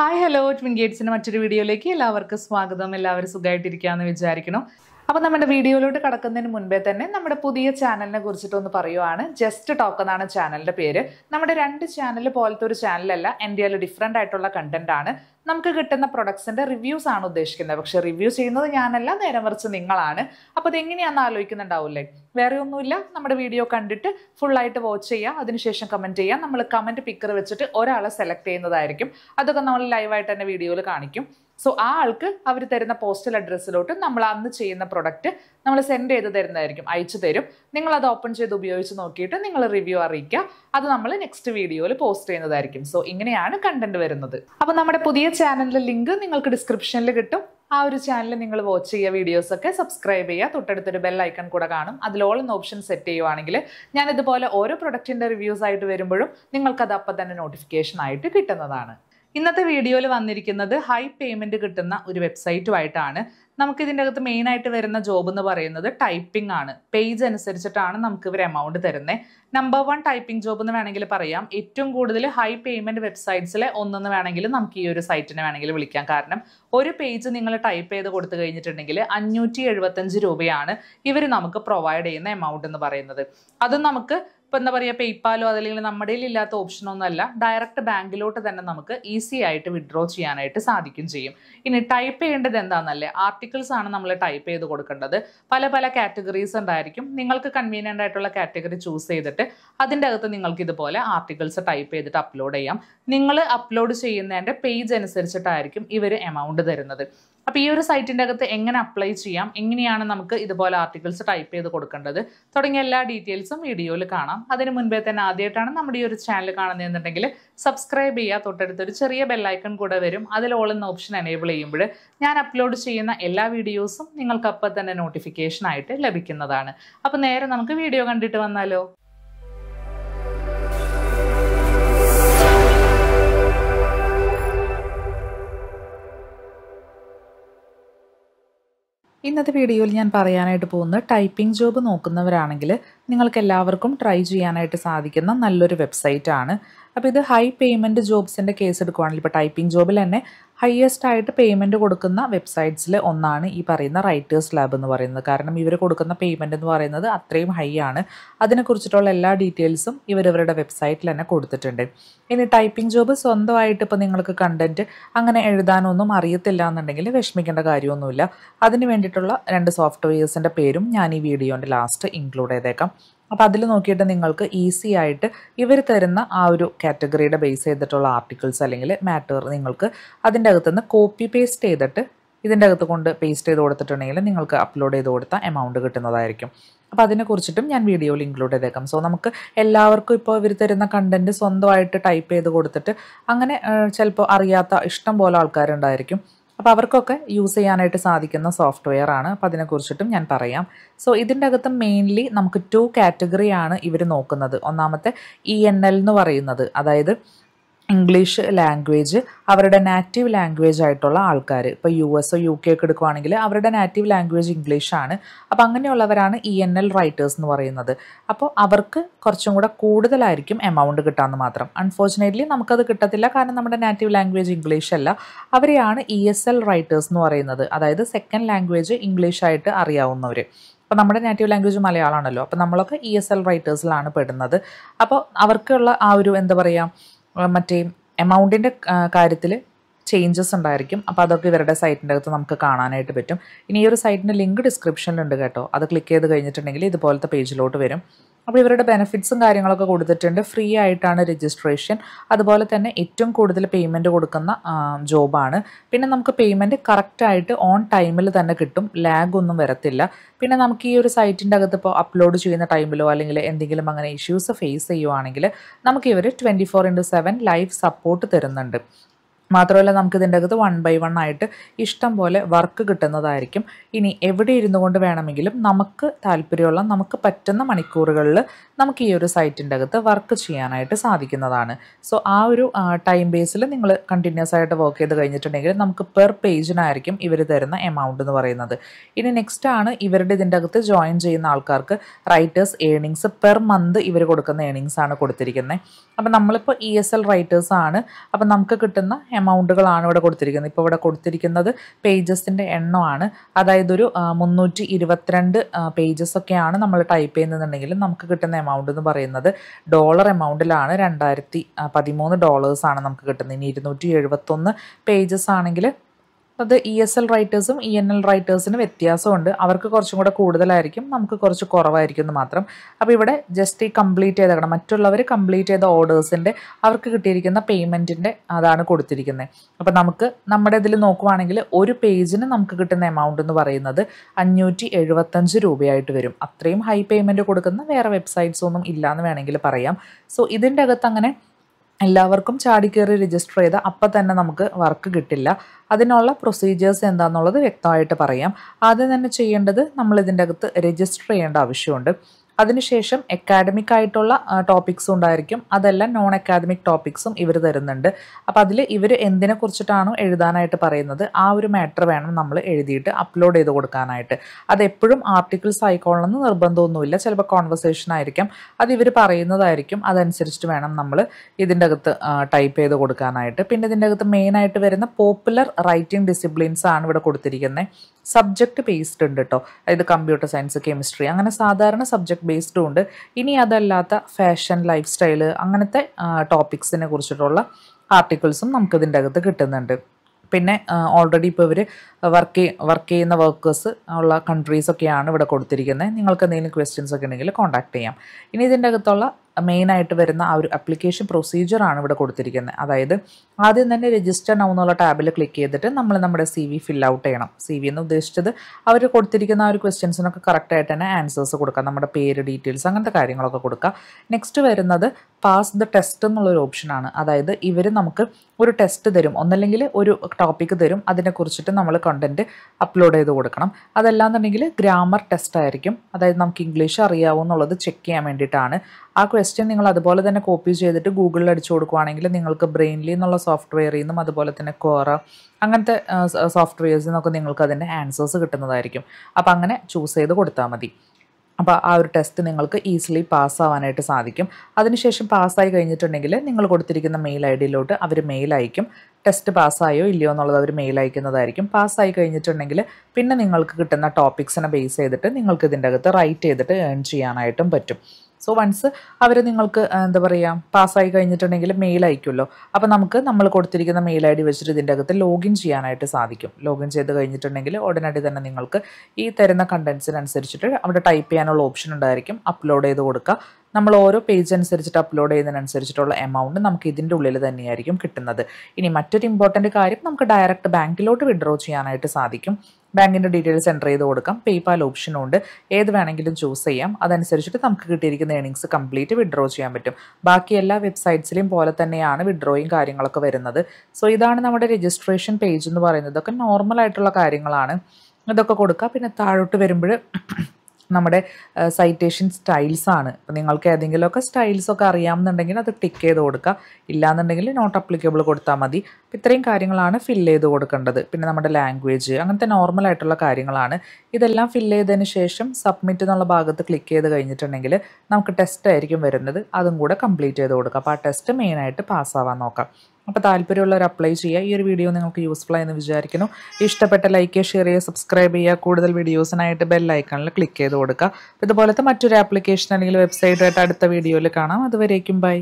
hi hello twin ഗേറ്റ്സിൻ്റെ മറ്റൊരു വീഡിയോയിലേക്ക് എല്ലാവർക്കും സ്വാഗതം എല്ലാവരും സുഖമായിട്ടിരിക്കുകയെന്ന് വിചാരിക്കണം അപ്പോൾ നമ്മുടെ വീഡിയോയിലോട്ട് കടക്കുന്നതിന് മുൻപേ തന്നെ നമ്മുടെ പുതിയ ചാനലിനെ കുറിച്ചിട്ടൊന്ന് പറയുവാണ് ജസ്റ്റ് ടോക്ക് എന്നാണ് ചാനലിൻ്റെ പേര് നമ്മുടെ രണ്ട് ചാനൽ പോലത്തെ ഒരു ചാനലല്ല എൻ്റെ അതിൽ ഡിഫറെൻ്റ് ആയിട്ടുള്ള കണ്ടന്റ് ആണ് നമുക്ക് കിട്ടുന്ന പ്രൊഡക്ട്സിൻ്റെ റിവ്യൂസ് ആണ് ഉദ്ദേശിക്കുന്നത് പക്ഷേ റിവ്യൂ ചെയ്യുന്നത് ഞാനല്ല നേരെ മറിച്ച് നിങ്ങളാണ് അപ്പോൾ അതെങ്ങനെയാണെന്ന് ആലോചിക്കുന്നുണ്ടാവില്ലേ വേറെ ഒന്നുമില്ല നമ്മുടെ വീഡിയോ കണ്ടിട്ട് ഫുള്ളായിട്ട് വാച്ച് ചെയ്യുക അതിനുശേഷം കമൻറ്റ് ചെയ്യുക നമ്മൾ കമൻറ്റ് പിക്കർ വെച്ചിട്ട് ഒരാളെ സെലക്ട് ചെയ്യുന്നതായിരിക്കും അതൊക്കെ നമ്മൾ ലൈവായിട്ട് തന്നെ വീഡിയോയിൽ കാണിക്കും സോ ആ ആൾക്ക് അവർ തരുന്ന പോസ്റ്റൽ അഡ്രസ്സിലോട്ട് നമ്മൾ അന്ന് ചെയ്യുന്ന പ്രൊഡക്റ്റ് നമ്മൾ സെൻഡ് ചെയ്ത് തരുന്നതായിരിക്കും അയച്ചു തരും നിങ്ങൾ അത് ഓപ്പൺ ചെയ്ത് ഉപയോഗിച്ച് നോക്കിയിട്ട് നിങ്ങൾ റിവ്യൂ അറിയിക്കുക അത് നമ്മൾ നെക്സ്റ്റ് വീഡിയോയിൽ പോസ്റ്റ് ചെയ്യുന്നതായിരിക്കും സോ ഇങ്ങനെയാണ് കണ്ടന്റ് വരുന്നത് അപ്പോൾ നമ്മുടെ പുതിയ ചാനലിലെ ലിങ്ക് നിങ്ങൾക്ക് ഡിസ്ക്രിപ്ഷനിൽ കിട്ടും ആ ഒരു ചാനൽ നിങ്ങൾ വാച്ച് ചെയ്യുക വീഡിയോസൊക്കെ സബ്സ്ക്രൈബ് ചെയ്യുക തൊട്ടടുത്തൊരു ബെൽ ഐക്കൺ കൂടെ കാണും അതിൽ ഓൾ എന്ന ഓപ്ഷൻ സെറ്റ് ചെയ്യുവാണെങ്കിൽ ഞാൻ ഇതുപോലെ ഓരോ പ്രൊഡക്റ്റിൻ്റെ റിവ്യൂസ് ആയിട്ട് വരുമ്പോഴും നിങ്ങൾക്കത് അപ്പം തന്നെ നോട്ടിഫിക്കേഷൻ ആയിട്ട് കിട്ടുന്നതാണ് ഇന്നത്തെ വീഡിയോയിൽ വന്നിരിക്കുന്നത് ഹൈ പേയ്മെന്റ് കിട്ടുന്ന ഒരു വെബ്സൈറ്റുമായിട്ടാണ് നമുക്ക് ഇതിൻ്റെ അകത്ത് ആയിട്ട് വരുന്ന ജോബ് എന്ന് പറയുന്നത് ടൈപ്പിംഗ് ആണ് പേജ് അനുസരിച്ചിട്ടാണ് നമുക്ക് ഇവർ എമൗണ്ട് തരുന്നത് നമ്പർ വൺ ടൈപ്പിംഗ് ജോബ് എന്ന് വേണമെങ്കിൽ പറയാം ഏറ്റവും കൂടുതൽ ഹൈ പേയ്മെന്റ് വെബ്സൈറ്റ്സിലെ ഒന്നെന്ന് വേണമെങ്കിൽ നമുക്ക് ഈ ഒരു സൈറ്റിനെ വേണമെങ്കിൽ വിളിക്കാം കാരണം ഒരു പേജ് നിങ്ങൾ ടൈപ്പ് ചെയ്ത് കൊടുത്തു കഴിഞ്ഞിട്ടുണ്ടെങ്കിൽ അഞ്ഞൂറ്റി രൂപയാണ് ഇവർ നമുക്ക് പ്രൊവൈഡ് ചെയ്യുന്ന എമൗണ്ട് എന്ന് പറയുന്നത് അത് നമുക്ക് ഇപ്പോൾ എന്താ പറയുക പേയ്പാലോ അതല്ലെങ്കിൽ നമ്മുടെ ഇല്ലാത്ത ഓപ്ഷനൊന്നുമല്ല ഡയറക്റ്റ് ബാങ്കിലോട്ട് തന്നെ നമുക്ക് ഈസി ആയിട്ട് വിഡ്രോ ചെയ്യാനായിട്ട് സാധിക്കും ചെയ്യും ഇനി ടൈപ്പ് ചെയ്യേണ്ടത് എന്താണെന്നല്ലേ ആർട്ടിക്കിൾസ് ആണ് നമ്മൾ ടൈപ്പ് ചെയ്ത് കൊടുക്കേണ്ടത് പല പല കാറ്റഗറീസ് ഉണ്ടായിരിക്കും നിങ്ങൾക്ക് കൺവീനിയൻ്റ് ആയിട്ടുള്ള കാറ്റഗറി ചൂസ് ചെയ്തിട്ട് അതിൻ്റെ അകത്ത് നിങ്ങൾക്ക് ഇതുപോലെ ആർട്ടിക്കിൾസ് ടൈപ്പ് ചെയ്തിട്ട് അപ്ലോഡ് ചെയ്യാം നിങ്ങൾ അപ്ലോഡ് ചെയ്യുന്നതിൻ്റെ പേജ് അനുസരിച്ചിട്ടായിരിക്കും ഇവർ എമൗണ്ട് തരുന്നത് അപ്പോൾ ഈ ഒരു സൈറ്റിൻ്റെ അകത്ത് എങ്ങനെ അപ്ലൈ ചെയ്യാം എങ്ങനെയാണ് നമുക്ക് ഇതുപോലെ ആർട്ടിക്കിൾസ് ടൈപ്പ് ചെയ്ത് കൊടുക്കേണ്ടത് തുടങ്ങിയ എല്ലാ ഡീറ്റെയിൽസും വീഡിയോയിൽ കാണാം അതിന് മുൻപേ തന്നെ ആദ്യമായിട്ടാണ് നമ്മുടെ ഈ ഒരു ചാനൽ കാണുന്നതെന്നുണ്ടെങ്കിൽ സബ്സ്ക്രൈബ് ചെയ്യുക തൊട്ടടുത്ത് ഒരു ചെറിയ ബെല്ലൈക്കൺ കൂടെ വരും അതിൽ ഓൾ എന്ന ഓപ്ഷൻ എനേബിൾ ചെയ്യുമ്പോൾ ഞാൻ അപ്ലോഡ് ചെയ്യുന്ന എല്ലാ വീഡിയോസും നിങ്ങൾക്ക് അപ്പം തന്നെ നോട്ടിഫിക്കേഷൻ ആയിട്ട് ലഭിക്കുന്നതാണ് അപ്പോൾ നേരെ നമുക്ക് വീഡിയോ കണ്ടിട്ട് വന്നാലോ ഇന്നത്തെ വീഡിയോയിൽ ഞാൻ പറയാനായിട്ട് പോകുന്ന ടൈപ്പിംഗ് ജോബ് നോക്കുന്നവരാണെങ്കിൽ നിങ്ങൾക്ക് എല്ലാവർക്കും ട്രൈ ചെയ്യാനായിട്ട് സാധിക്കുന്ന നല്ലൊരു വെബ്സൈറ്റാണ് അപ്പോൾ ഇത് ഹൈ പേയ്മെൻറ്റ് ജോബ്സിൻ്റെ കേസ് എടുക്കുകയാണെങ്കിൽ ഇപ്പോൾ ടൈപ്പിംഗ് ജോബിൽ തന്നെ ഹയസ്റ്റ് ആയിട്ട് പേയ്മെൻറ്റ് കൊടുക്കുന്ന വെബ്സൈറ്റ്സിൽ ഒന്നാണ് ഈ പറയുന്ന റൈറ്റേഴ്സ് ലാബ് എന്ന് പറയുന്നത് കാരണം ഇവർ കൊടുക്കുന്ന പേയ്മെൻ്റ് എന്ന് പറയുന്നത് അത്രയും ഹൈ ആണ് അതിനെക്കുറിച്ചിട്ടുള്ള എല്ലാ ഡീറ്റെയിൽസും ഇവർ വെബ്സൈറ്റിൽ തന്നെ കൊടുത്തിട്ടുണ്ട് ഇനി ടൈപ്പിംഗ് ജോബ് സ്വന്തമായിട്ട് ഇപ്പോൾ നിങ്ങൾക്ക് കണ്ടൻറ്റ് അങ്ങനെ എഴുതാനൊന്നും അറിയത്തില്ല എന്നുണ്ടെങ്കിൽ വിഷമിക്കേണ്ട കാര്യമൊന്നുമില്ല അതിന് വേണ്ടിയിട്ടുള്ള രണ്ട് സോഫ്റ്റ്വെയർസിൻ്റെ പേരും ഞാൻ ഈ വീഡിയോൻ്റെ ലാസ്റ്റ് ഇൻക്ലൂഡ് ചെയ്തേക്കാം അപ്പോൾ അതിൽ നോക്കിയിട്ട് നിങ്ങൾക്ക് ഈസി ആയിട്ട് ഇവർ തരുന്ന ആ ഒരു കാറ്റഗറിയുടെ ബേസ് ചെയ്തിട്ടുള്ള ആർട്ടിക്കിൾസ് അല്ലെങ്കിൽ മാറ്റർ നിങ്ങൾക്ക് അതിൻ്റെ അകത്തുനിന്ന് കോപ്പി പേസ്റ്റ് ചെയ്തിട്ട് ഇതിൻ്റെ അകത്ത് കൊണ്ട് പേസ്റ്റ് ചെയ്ത് കൊടുത്തിട്ടുണ്ടെങ്കിൽ നിങ്ങൾക്ക് അപ്ലോഡ് ചെയ്ത് കൊടുത്താൽ എമൗണ്ട് കിട്ടുന്നതായിരിക്കും അപ്പോൾ അതിനെക്കുറിച്ചിട്ടും ഞാൻ വീഡിയോയിൽ ഇൻക്ലൂഡ് ചെയ്തേക്കാം സോ നമുക്ക് എല്ലാവർക്കും ഇപ്പോൾ ഇവർ തരുന്ന കണ്ടൻറ്റ് സ്വന്തമായിട്ട് ടൈപ്പ് ചെയ്ത് കൊടുത്തിട്ട് അങ്ങനെ ചിലപ്പോൾ അറിയാത്ത ഇഷ്ടം പോലെ ആൾക്കാരുണ്ടായിരിക്കും അപ്പോൾ അവർക്കൊക്കെ യൂസ് ചെയ്യാനായിട്ട് സാധിക്കുന്ന സോഫ്റ്റ്വെയർ ആണ് അപ്പോൾ അതിനെക്കുറിച്ചിട്ടും ഞാൻ പറയാം സോ ഇതിൻ്റെ അകത്ത് മെയിൻലി നമുക്ക് ടു കാറ്റഗറിയാണ് ഇവർ നോക്കുന്നത് ഒന്നാമത്തെ ഇ എൻ എൽ എന്ന് പറയുന്നത് അതായത് ഇംഗ്ലീഷ് ലാംഗ്വേജ് അവരുടെ നാറ്റീവ് ലാംഗ്വേജ് ആയിട്ടുള്ള ആൾക്കാർ ഇപ്പോൾ യു എസ് യു കെ ഒക്കെ എടുക്കുവാണെങ്കിൽ അവരുടെ നാറ്റീവ് ലാംഗ്വേജ് ഇംഗ്ലീഷാണ് അപ്പോൾ അങ്ങനെയുള്ളവരാണ് ഇ എൻ എൽ റൈറ്റേഴ്സ് എന്ന് പറയുന്നത് അപ്പോൾ അവർക്ക് കുറച്ചും കൂടെ കൂടുതലായിരിക്കും എമൗണ്ട് കിട്ടാമെന്ന് മാത്രം അൺഫോർച്ചുനേറ്റ്ലി നമുക്കത് കിട്ടത്തില്ല കാരണം നമ്മുടെ നാറ്റീവ് ലാംഗ്വേജ് ഇംഗ്ലീഷ് അല്ല അവരെയാണ് ഇ എസ് എൽ റൈറ്റേഴ്സ് എന്ന് പറയുന്നത് അതായത് സെക്കൻഡ് ലാംഗ്വേജ് ഇംഗ്ലീഷായിട്ട് അറിയാവുന്നവർ അപ്പോൾ നമ്മുടെ നാറ്റീവ് ലാംഗ്വേജ് മലയാളമാണല്ലോ അപ്പോൾ നമ്മളൊക്കെ ഇ എസ് എൽ റൈറ്റേഴ്സിലാണ് പെടുന്നത് അപ്പോൾ അവർക്കുള്ള ആ ഒരു എന്താ പറയുക മറ്റേ എമൗണ്ടിൻ്റെ കാര്യത്തിൽ ചേഞ്ചസ് ഉണ്ടായിരിക്കും അപ്പോൾ അതൊക്കെ ഇവരുടെ സൈറ്റിൻ്റെ അകത്ത് നമുക്ക് കാണാനായിട്ട് പറ്റും ഇനി ഈ ഒരു സൈറ്റിൻ്റെ ലിങ്ക് ഡിസ്ക്രിപ്ഷനിലുണ്ട് കേട്ടോ അത് ക്ലിക്ക് ചെയ്ത് കഴിഞ്ഞിട്ടുണ്ടെങ്കിൽ ഇതുപോലത്തെ പേജിലോട്ട് വരും അപ്പോൾ ഇവരുടെ ബെനിഫിറ്റ്സും കാര്യങ്ങളൊക്കെ കൊടുത്തിട്ടുണ്ട് ഫ്രീ ആയിട്ടാണ് രജിസ്ട്രേഷൻ അതുപോലെ തന്നെ ഏറ്റവും കൂടുതൽ പേയ്മെൻറ്റ് കൊടുക്കുന്ന ജോബാണ് പിന്നെ നമുക്ക് പേയ്മെൻറ്റ് കറക്റ്റായിട്ട് ഓൺ ടൈമിൽ തന്നെ കിട്ടും ലാഗ് ഒന്നും വരത്തില്ല പിന്നെ നമുക്ക് ഈ ഒരു സൈറ്റിൻ്റെ അകത്ത് ഇപ്പോൾ അപ്ലോഡ് ചെയ്യുന്ന ടൈമിലോ അല്ലെങ്കിൽ എന്തെങ്കിലും അങ്ങനെ ഇഷ്യൂസ് ഫേസ് ചെയ്യുവാണെങ്കിൽ നമുക്ക് ഇവർ twenty four into seven live support തരുന്നുണ്ട് മാത്രമല്ല നമുക്ക് ഇതിൻ്റെ അകത്ത് വൺ ബൈ വൺ ആയിട്ട് ഇഷ്ടം പോലെ വർക്ക് കിട്ടുന്നതായിരിക്കും ഇനി എവിടെ ഇരുന്നു കൊണ്ട് വേണമെങ്കിലും നമുക്ക് താല്പര്യമുള്ള നമുക്ക് പറ്റുന്ന മണിക്കൂറുകളിൽ നമുക്ക് ഈ ഒരു സൈറ്റിൻ്റെ അകത്ത് വർക്ക് ചെയ്യാനായിട്ട് സാധിക്കുന്നതാണ് സോ ആ ഒരു ടൈം ബേസിൽ നിങ്ങൾ കണ്ടിന്യൂസ് ആയിട്ട് വർക്ക് ചെയ്ത് കഴിഞ്ഞിട്ടുണ്ടെങ്കിൽ നമുക്ക് പെർ പേജിനായിരിക്കും ഇവർ തരുന്ന എമൗണ്ട് എന്ന് പറയുന്നത് ഇനി നെക്സ്റ്റ് ആണ് ഇവരുടെ ഇതിൻ്റെ അകത്ത് ജോയിൻ ചെയ്യുന്ന ആൾക്കാർക്ക് റൈറ്റേഴ്സ് ഏണിങ്സ് പെർ മന്ത് ഇവർ കൊടുക്കുന്ന ഏണിങ്സ് ആണ് കൊടുത്തിരിക്കുന്നത് അപ്പം നമ്മളിപ്പോൾ ഇ എസ് എൽ റൈറ്റേഴ്സ് ആണ് അപ്പം നമുക്ക് കിട്ടുന്ന എമൗണ്ടുകളാണ് ഇവിടെ കൊടുത്തിരിക്കുന്നത് ഇപ്പോൾ ഇവിടെ കൊടുത്തിരിക്കുന്നത് പേജസിൻ്റെ എണ്ണമാണ് അതായത് ഒരു മുന്നൂറ്റി ഇരുപത്തിരണ്ട് പേജസൊക്കെയാണ് നമ്മൾ ടൈപ്പ് ചെയ്യുന്നതെന്നുണ്ടെങ്കിൽ നമുക്ക് കിട്ടുന്ന എമൗണ്ട് എന്ന് പറയുന്നത് ഡോളർ എമൗണ്ടിലാണ് രണ്ടായിരത്തി പതിമൂന്ന് ഡോളേഴ്സാണ് നമുക്ക് കിട്ടുന്നത് ഇനി ഇരുന്നൂറ്റി എഴുപത്തൊന്ന് പേജസ് ആണെങ്കിൽ അത് ഇ എസ് എൽ റൈറ്റേഴ്സും ഇ എൻ എൽ റൈറ്റേഴ്സിന് വ്യത്യാസമുണ്ട് അവർക്ക് കുറച്ചും കൂടെ കൂടുതലായിരിക്കും നമുക്ക് കുറച്ച് കുറവായിരിക്കും എന്ന് മാത്രം അപ്പോൾ ഇവിടെ ജസ്റ്റ് ഈ കംപ്ലീറ്റ് ചെയ്തേക്കണം മറ്റുള്ളവർ കംപ്ലീറ്റ് ചെയ്ത ഓർഡേഴ്സിൻ്റെ അവർക്ക് കിട്ടിയിരിക്കുന്ന പേയ്മെൻറ്റിൻ്റെ അതാണ് കൊടുത്തിരിക്കുന്നത് അപ്പോൾ നമുക്ക് നമ്മുടെ ഇതിൽ നോക്കുവാണെങ്കിൽ ഒരു പേജിന് നമുക്ക് കിട്ടുന്ന എമൗണ്ട് എന്ന് പറയുന്നത് അഞ്ഞൂറ്റി എഴുപത്തഞ്ച് രൂപയായിട്ട് വരും അത്രയും ഹൈ പേയ്മെൻറ്റ് കൊടുക്കുന്ന വേറെ വെബ്സൈറ്റ്സ് ഒന്നും ഇല്ലയെന്ന് വേണമെങ്കിൽ പറയാം സോ ഇതിൻ്റെ അകത്ത് അങ്ങനെ എല്ലാവർക്കും ചാടിക്കയറി രജിസ്റ്റർ ചെയ്താൽ അപ്പം തന്നെ നമുക്ക് വർക്ക് കിട്ടില്ല അതിനുള്ള പ്രൊസീജിയേഴ്സ് എന്താണെന്നുള്ളത് വ്യക്തമായിട്ട് പറയാം ആദ്യം തന്നെ ചെയ്യേണ്ടത് നമ്മൾ ഇതിൻ്റെ അകത്ത് രജിസ്റ്റർ ചെയ്യേണ്ട ആവശ്യമുണ്ട് അതിനുശേഷം അക്കാഡമിക് ആയിട്ടുള്ള ടോപ്പിക്സും ഉണ്ടായിരിക്കും അതെല്ലാം നോൺ അക്കാഡമിക് ടോപ്പിക്സും ഇവർ തരുന്നുണ്ട് അപ്പോൾ അതിൽ ഇവർ എന്തിനെ കുറിച്ചിട്ടാണോ എഴുതാനായിട്ട് പറയുന്നത് ആ ഒരു മാറ്റർ വേണം നമ്മൾ എഴുതിയിട്ട് അപ്ലോഡ് ചെയ്ത് കൊടുക്കാനായിട്ട് അത് എപ്പോഴും ആയിക്കോളണം എന്ന് നിർബന്ധമൊന്നുമില്ല ചിലപ്പോൾ കോൺവെർസേഷൻ ആയിരിക്കും അത് ഇവർ പറയുന്നതായിരിക്കും അതനുസരിച്ചിട്ട് വേണം നമ്മൾ ഇതിൻ്റെ അകത്ത് ടൈപ്പ് ചെയ്ത് കൊടുക്കാനായിട്ട് പിന്നെ ഇതിൻ്റെ അകത്ത് മെയിനായിട്ട് വരുന്ന പോപ്പുലർ റൈറ്റിംഗ് ഡിസിപ്ലിൻസ് ആണ് ഇവിടെ കൊടുത്തിരിക്കുന്നത് സബ്ജക്റ്റ് ബേസ്ഡ് ഉണ്ട് കേട്ടോ അതായത് കമ്പ്യൂട്ടർ സയൻസ് കെമിസ്ട്രി അങ്ങനെ സാധാരണ സബ്ജക്ട് ബേസ്ഡും ഉണ്ട് ഇനി അതല്ലാത്ത ഫാഷൻ ലൈഫ് സ്റ്റൈൽ അങ്ങനത്തെ ടോപ്പിക്സിനെ കുറിച്ചിട്ടുള്ള ആർട്ടിക്കിൾസും നമുക്കിതിൻ്റെ അകത്ത് കിട്ടുന്നുണ്ട് പിന്നെ ഓൾറെഡി ഇപ്പോൾ ഇവർ വർക്ക് വർക്ക് ചെയ്യുന്ന വർക്കേഴ്സ് ഉള്ള കൺട്രീസൊക്കെയാണ് ഇവിടെ കൊടുത്തിരിക്കുന്നത് നിങ്ങൾക്ക് എന്തെങ്കിലും ക്വസ്റ്റ്യൻസ് ഒക്കെ ഉണ്ടെങ്കിൽ കോൺടാക്ട് ചെയ്യാം ഇനി ഇതിൻ്റെ അകത്തുള്ള മെയിനായിട്ട് വരുന്ന ആ ഒരു അപ്ലിക്കേഷൻ പ്രൊസീജിയറാണ് ഇവിടെ കൊടുത്തിരിക്കുന്നത് അതായത് ആദ്യം തന്നെ രജിസ്റ്റർ നൗ എന്നുള്ള ടാബിൽ ക്ലിക്ക് ചെയ്തിട്ട് നമ്മൾ നമ്മുടെ സി വി ഫിൽ ഔട്ട് ചെയ്യണം സി വി എന്ന് ഉദ്ദേശിച്ചത് അവർ കൊടുത്തിരിക്കുന്ന ആ ഒരു ക്വസ്റ്റ്യൻസിനൊക്കെ കറക്റ്റായിട്ട് തന്നെ ആൻസേഴ്സ് കൊടുക്കുക നമ്മുടെ പേര് ഡീറ്റെയിൽസ് അങ്ങനത്തെ കാര്യങ്ങളൊക്കെ കൊടുക്കുക നെക്സ്റ്റ് വരുന്നത് പാസ് ദ ടെസ്റ്റ് എന്നുള്ളൊരു ഓപ്ഷനാണ് അതായത് ഇവർ നമുക്ക് ഒരു ടെസ്റ്റ് തരും ഒന്നല്ലെങ്കിൽ ഒരു ടോപ്പിക്ക് തരും അതിനെക്കുറിച്ചിട്ട് നമ്മൾ കണ്ടൻറ്റ് അപ്ലോഡ് ചെയ്ത് കൊടുക്കണം അതല്ലാന്നുണ്ടെങ്കിൽ ഗ്രാമർ ടെസ്റ്റ് ആയിരിക്കും അതായത് നമുക്ക് ഇംഗ്ലീഷ് അറിയാവോ എന്നുള്ളത് ചെക്ക് ചെയ്യാൻ വേണ്ടിയിട്ടാണ് ആ ക്വസ്റ്റ്യൻ നിങ്ങൾ അതുപോലെ തന്നെ കോപ്പി ചെയ്തിട്ട് ഗൂഗിളിൽ അടിച്ചു കൊടുക്കുകയാണെങ്കിൽ നിങ്ങൾക്ക് ബ്രെയിൻലി എന്നുള്ള സോഫ്റ്റ്വെയറിൽ നിന്നും അതുപോലെ തന്നെ കോറ അങ്ങനത്തെ സോഫ്റ്റ്വെയർസിൽ നിന്നൊക്കെ നിങ്ങൾക്ക് അതിൻ്റെ ആൻസേഴ്സ് കിട്ടുന്നതായിരിക്കും അപ്പോൾ അങ്ങനെ ചൂസ് ചെയ്ത് കൊടുത്താൽ മതി അപ്പോൾ ആ ഒരു ടെസ്റ്റ് നിങ്ങൾക്ക് ഈസിലി പാസ്സാവാനായിട്ട് സാധിക്കും അതിനുശേഷം പാസ്സായി കഴിഞ്ഞിട്ടുണ്ടെങ്കിൽ നിങ്ങൾ കൊടുത്തിരിക്കുന്ന മെയിൽ ഐ ഡിയിലോട്ട് അവർ മെയിൽ അയക്കും ടെസ്റ്റ് പാസ്സായോ ഇല്ലയോ എന്നുള്ളത് അവർ മെയിൽ അയക്കുന്നതായിരിക്കും പാസ്സായി കഴിഞ്ഞിട്ടുണ്ടെങ്കിൽ പിന്നെ നിങ്ങൾക്ക് കിട്ടുന്ന ടോപ്പിക്സിനെ ബേസ് ചെയ്തിട്ട് നിങ്ങൾക്ക് ഇതിൻ്റെ അകത്ത് റൈറ്റ് ചെയ്തിട്ട് ഏൺ ചെയ്യാനായിട്ടും പറ്റും സോ വൺസ് അവർ നിങ്ങൾക്ക് എന്താ പറയുക പാസ്സായി കഴിഞ്ഞിട്ടുണ്ടെങ്കിൽ മെയിൽ അയക്കുമല്ലോ അപ്പോൾ നമുക്ക് നമ്മൾ കൊടുത്തിരിക്കുന്ന മെയിൽ ഐ ഡി വെച്ചിട്ട് ഇതിൻ്റെ അകത്ത് ലോഗിൻ ചെയ്യാനായിട്ട് സാധിക്കും ലോഗിൻ ചെയ്ത് കഴിഞ്ഞിട്ടുണ്ടെങ്കിൽ ഉടനടി തന്നെ നിങ്ങൾക്ക് ഈ തരുന്ന കണ്ടൻസിനനുസരിച്ചിട്ട് അവിടെ ടൈപ്പ് ചെയ്യാനുള്ള ഓപ്ഷൻ ഉണ്ടായിരിക്കും അപ്ലോഡ് ചെയ്ത് കൊടുക്കുക നമ്മൾ ഓരോ പേജ് അനുസരിച്ചിട്ട് അപ്ലോഡ് ചെയ്യുന്നതിനനുസരിച്ചിട്ടുള്ള എമൗണ്ട് നമുക്ക് ഇതിൻ്റെ ഉള്ളിൽ തന്നെയായിരിക്കും കിട്ടുന്നത് ഇനി മറ്റൊരു ഇമ്പോർട്ടൻറ്റ് കാര്യം നമുക്ക് ഡയറക്റ്റ് ബാങ്കിലോട്ട് വിഡ്രോ ചെയ്യാനായിട്ട് സാധിക്കും ബാങ്കിൻ്റെ ഡീറ്റെയിൽസ് എൻ്റർ ചെയ്ത് കൊടുക്കാം പേയ്പാൽ ഓപ്ഷനും ഉണ്ട് ഏത് വേണമെങ്കിലും ചൂസ് ചെയ്യാം അതനുസരിച്ചിട്ട് നമുക്ക് കിട്ടിയിരിക്കുന്ന ഏണിങ്സ് കംപ്ലീറ്റ് വിഡ്രോ ചെയ്യാൻ പറ്റും ബാക്കി എല്ലാ വെബ്സൈറ്റ്സിലെയും പോലെ തന്നെയാണ് വിഡ്രോയും കാര്യങ്ങളൊക്കെ വരുന്നത് സോ ഇതാണ് നമ്മുടെ രജിസ്ട്രേഷൻ പേജ് എന്ന് പറയുന്നത് ഇതൊക്കെ നോർമലായിട്ടുള്ള കാര്യങ്ങളാണ് ഇതൊക്കെ കൊടുക്കുക പിന്നെ താഴോട്ട് വരുമ്പോൾ നമ്മുടെ സൈറ്റേഷൻ സ്റ്റൈൽസ് ആണ് അപ്പോൾ നിങ്ങൾക്ക് ഏതെങ്കിലുമൊക്കെ സ്റ്റൈൽസൊക്കെ അറിയാമെന്നുണ്ടെങ്കിൽ അത് ടിക്ക് ചെയ്ത് കൊടുക്കുക ഇല്ലാന്നുണ്ടെങ്കിൽ നോട്ട് അപ്ലിക്കബിൾ കൊടുത്താൽ മതി അപ്പോൾ ഇത്രയും കാര്യങ്ങളാണ് ഫില്ല് ചെയ്ത് കൊടുക്കേണ്ടത് പിന്നെ നമ്മുടെ ലാംഗ്വേജ് അങ്ങനത്തെ നോർമൽ ആയിട്ടുള്ള കാര്യങ്ങളാണ് ഇതെല്ലാം ഫില്ല് ചെയ്തതിന് ശേഷം സബ്മിറ്റ് എന്നുള്ള ഭാഗത്ത് ക്ലിക്ക് ചെയ്ത് കഴിഞ്ഞിട്ടുണ്ടെങ്കിൽ നമുക്ക് ടെസ്റ്റ് ആയിരിക്കും വരുന്നത് അതും കൂടെ കംപ്ലീറ്റ് ചെയ്ത് കൊടുക്കുക അപ്പോൾ ആ ടെസ്റ്റ് മെയിനായിട്ട് പാസ്സാവാൻ നോക്കാം അപ്പോൾ താല്പര്യമുള്ളവർ അപ്ലൈ ചെയ്യുക ഈ ഒരു വീഡിയോ നിങ്ങൾക്ക് യൂസ്ഫുൾ ആയെന്ന് വിചാരിക്കുന്നു ഇഷ്ടപ്പെട്ട ലൈക്ക് ഷെയർ ചെയ്യുക സബ്സ്ക്രൈബ് ചെയ്യുക കൂടുതൽ വീഡിയോസിനായിട്ട് ബെൽ ഐക്കണിൽ ക്ലിക്ക് ചെയ്ത് കൊടുക്കുക ഇതുപോലത്തെ മറ്റൊരു ആപ്ലിക്കേഷൻ അല്ലെങ്കിൽ വെബ്സൈറ്റായിട്ട് അടുത്ത വീഡിയോയിൽ കാണാം അതുവരേക്കും ബൈ